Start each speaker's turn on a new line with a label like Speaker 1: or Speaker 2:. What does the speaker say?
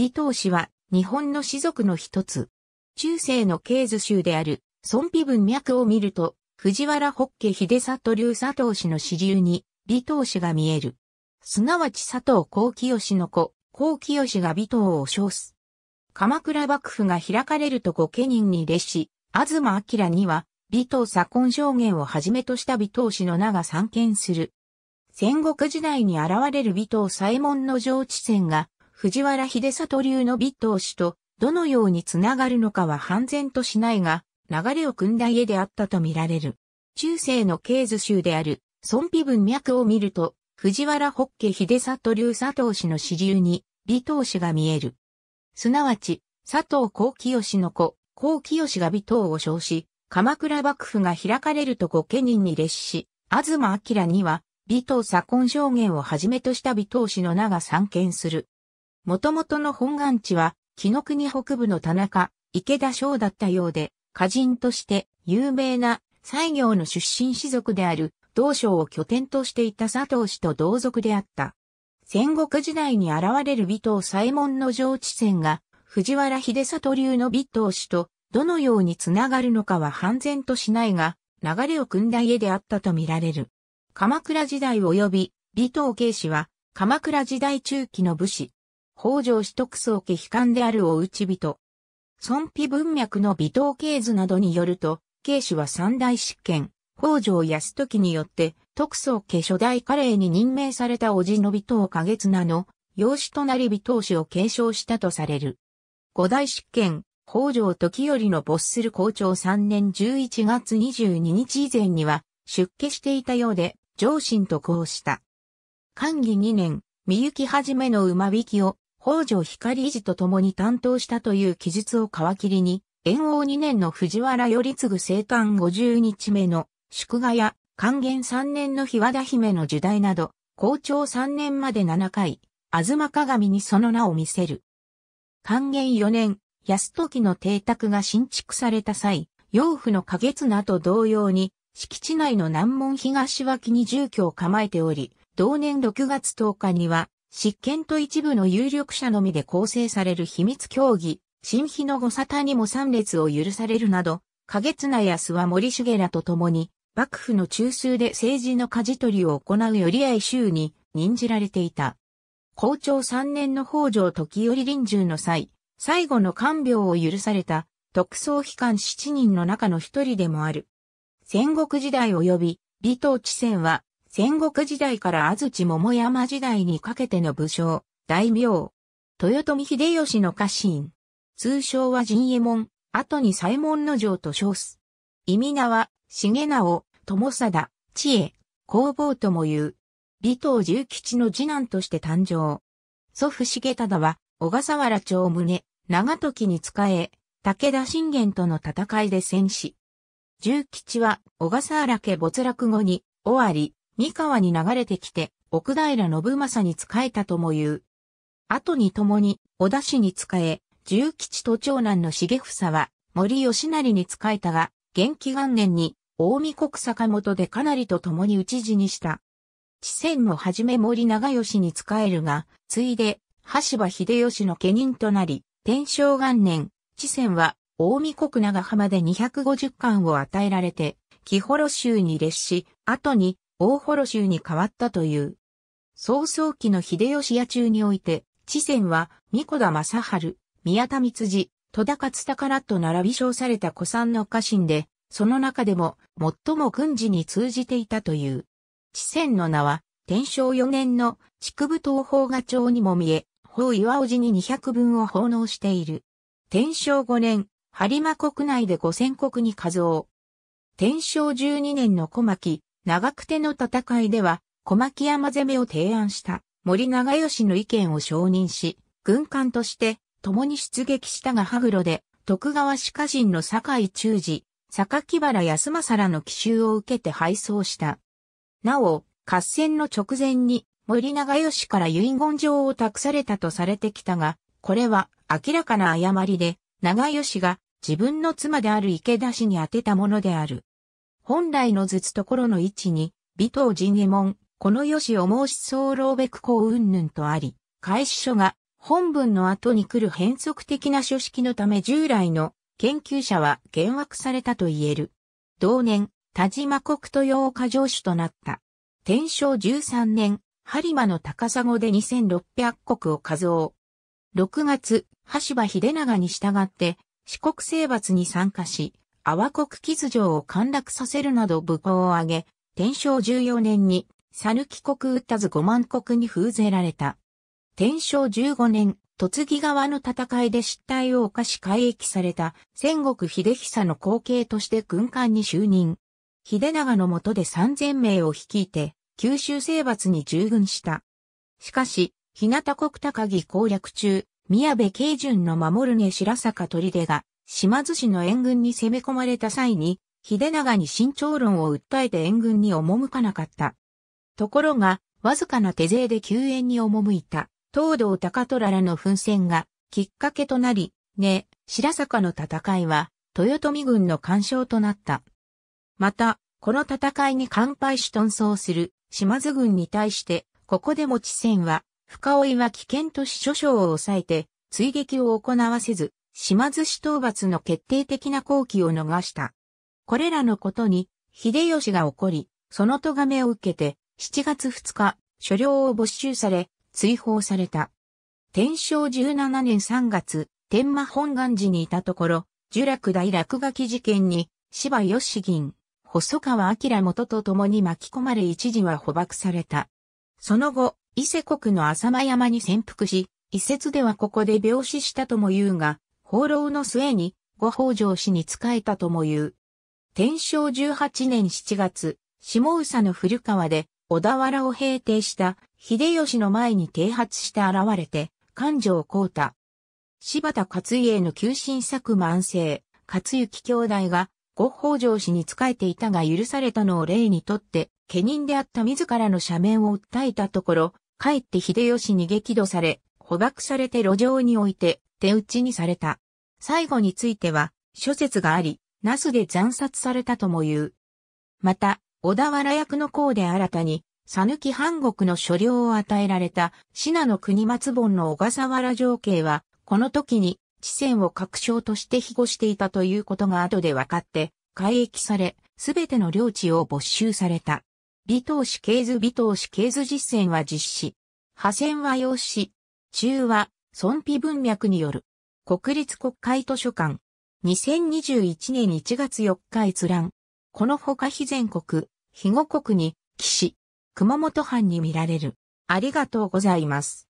Speaker 1: 李東氏は日本の氏族の一つ。中世のケ図ズ州である孫妃文脈を見ると、藤原北家秀里流佐藤氏の支流に李東氏が見える。すなわち佐藤幸清の子、幸清が尾藤を称す。鎌倉幕府が開かれると御家人に列し、東明には、尾藤左近将言をはじめとした尾藤氏の名が参見する。戦国時代に現れる尾藤左衛門の上智線が、藤原秀里流の美ットと、どのようにつながるのかは判然としないが、流れを汲んだ家であったとみられる。中世のケ図集である、孫皮文脈を見ると、藤原北家秀里流佐藤氏の支流に、美藤氏が見える。すなわち、佐藤幸清の子、幸清が美藤を称し、鎌倉幕府が開かれると御家人に列し、東明には、美藤左近証言をはじめとした美藤氏の名が参見する。元々の本願地は、紀の国北部の田中、池田省だったようで、歌人として有名な西行の出身士族である道省を拠点としていた佐藤氏と同族であった。戦国時代に現れる尾藤左衛門の上智戦が藤原秀里流の尾藤氏とどのようにつながるのかは判然としないが、流れを汲んだ家であったとみられる。鎌倉時代及び尾藤慶氏は鎌倉時代中期の武士、北条氏特捜家悲観であるう内人。孫皮文脈の微糖系図などによると、慶氏は三大執権、北条康時によって、特捜家初代華麗に任命された叔父の尾藤月名の、養子となり美藤氏を継承したとされる。五大執権、北条時頼の没する校長3年11月22日以前には、出家していたようで、上心と交した。寛義2年、三幸はじめの馬引きを、北条光維持と共に担当したという記述を皮切りに、延応2年の藤原頼次生誕50日目の祝賀や還元3年の日和田姫の時代など、校長3年まで7回、ま鏡にその名を見せる。還元4年、安時の邸宅が新築された際、養父の月綱と同様に、敷地内の南門東脇に住居を構えており、同年6月10日には、執権と一部の有力者のみで構成される秘密協議、新日の御沙汰にも参列を許されるなど、影綱や諏訪森重らと共に、幕府の中枢で政治の舵取りを行う寄合衆に任じられていた。校長三年の北条時頼臨終の際、最後の看病を許された特捜機関七人の中の一人でもある。戦国時代及び、離島地戦は戦国時代から安土桃山時代にかけての武将、大名。豊臣秀吉の家臣。通称は陣右衛門、後に西門の城と称す。意味名は、重直、友貞、知恵、工房とも言う。尾藤重吉の次男として誕生。祖父重忠は、小笠原町宗、長時に仕え、武田信玄との戦いで戦死。重吉は、小笠原家没落後に、尾張、三河に流れてきて、奥平信政に仕えたとも言う。後に共に、小田氏に仕え、重吉と長男の重房は、森吉成に仕えたが、元気元年に、大見国坂本でかなりと共に討ち死にした。知仙もはじめ森長吉に仕えるが、ついで、橋場秀吉の家人となり、天正元年、知仙は、大見国長浜で250巻を与えられて、木幌州に列し、後に、大幌州に変わったという。早々期の秀吉野中において、知仙は、三子田正春、宮田光次、戸田勝宝と並び称された古参の家臣で、その中でも最も軍事に通じていたという。知仙の名は、天正4年の竹部東方画町にも見え、法岩尾寺に200分を奉納している。天正5年、播磨国内で五千国に数を。天正12年の小牧、長久手の戦いでは、小牧山攻めを提案した森長吉の意見を承認し、軍艦として共に出撃したが羽黒で、徳川鹿人の堺忠治、榊原康政らの奇襲を受けて敗走した。なお、合戦の直前に森長吉から遺言状を託されたとされてきたが、これは明らかな誤りで、長吉が自分の妻である池田氏に宛てたものである。本来のずつところの位置に、尾藤仁右衛門、この良しを申し候べくこううんぬんとあり、開始書が本文の後に来る変則的な書式のため従来の研究者は幻惑されたと言える。同年、田島国と用過上主となった。天正13年、播磨の高砂で2600国を数を。6月、橋場秀長に従って、四国征伐に参加し、阿波国寄城を陥落させるなど武功を挙げ、天正14年に、讃岐国打たず五万国に封ぜられた。天正15年、突木川の戦いで失態を犯し改役された戦国秀久の後継として軍艦に就任。秀長の下で3000名を率いて、九州征伐に従軍した。しかし、日向国高木攻略中、宮部慶順の守るね白坂砦が、島津氏の援軍に攻め込まれた際に、秀長に慎重論を訴えて援軍に赴かなかった。ところが、わずかな手勢で救援に赴いた、東道高虎らの奮戦がきっかけとなり、ね、白坂の戦いは、豊臣軍の干渉となった。また、この戦いに乾杯し遁走する島津軍に対して、ここでも知戦は、深追いは危険とし諸将を抑えて、追撃を行わせず、島津氏討伐の決定的な好機を逃した。これらのことに、秀吉が怒り、その咎めを受けて、7月2日、所領を没収され、追放された。天正17年3月、天満本願寺にいたところ、呪落大落書き事件に、芝義銀、細川明元と共に巻き込まれ一時は捕獲された。その後、伊勢国の浅間山に潜伏し、一説ではここで病死したとも言うが、放浪の末に、ご北条氏に仕えたとも言う。天正18年7月、下佐の古川で、小田原を平定した、秀吉の前に停発して現れて、勘定光太。柴田勝家の急進作万世、勝行兄弟が、ご北条氏に仕えていたが許されたのを例にとって、家人であった自らの赦免を訴えたところ、かえって秀吉に激怒され、捕獲されて路上に置いて、手打ちにされた。最後については、諸説があり、ナスで惨殺されたとも言う。また、小田原役の甲で新たに、さぬき半国の所領を与えられた、信濃国松本の小笠原城慶は、この時に、地線を確証として庇護していたということが後で分かって、改易され、すべての領地を没収された。微投資系図微投資系図実践は実施。破線は用紙。中は、孫皮文脈による国立国会図書館2021年1月4日閲覧このほか非全国、非後国に、岸、熊本藩に見られる。ありがとうございます。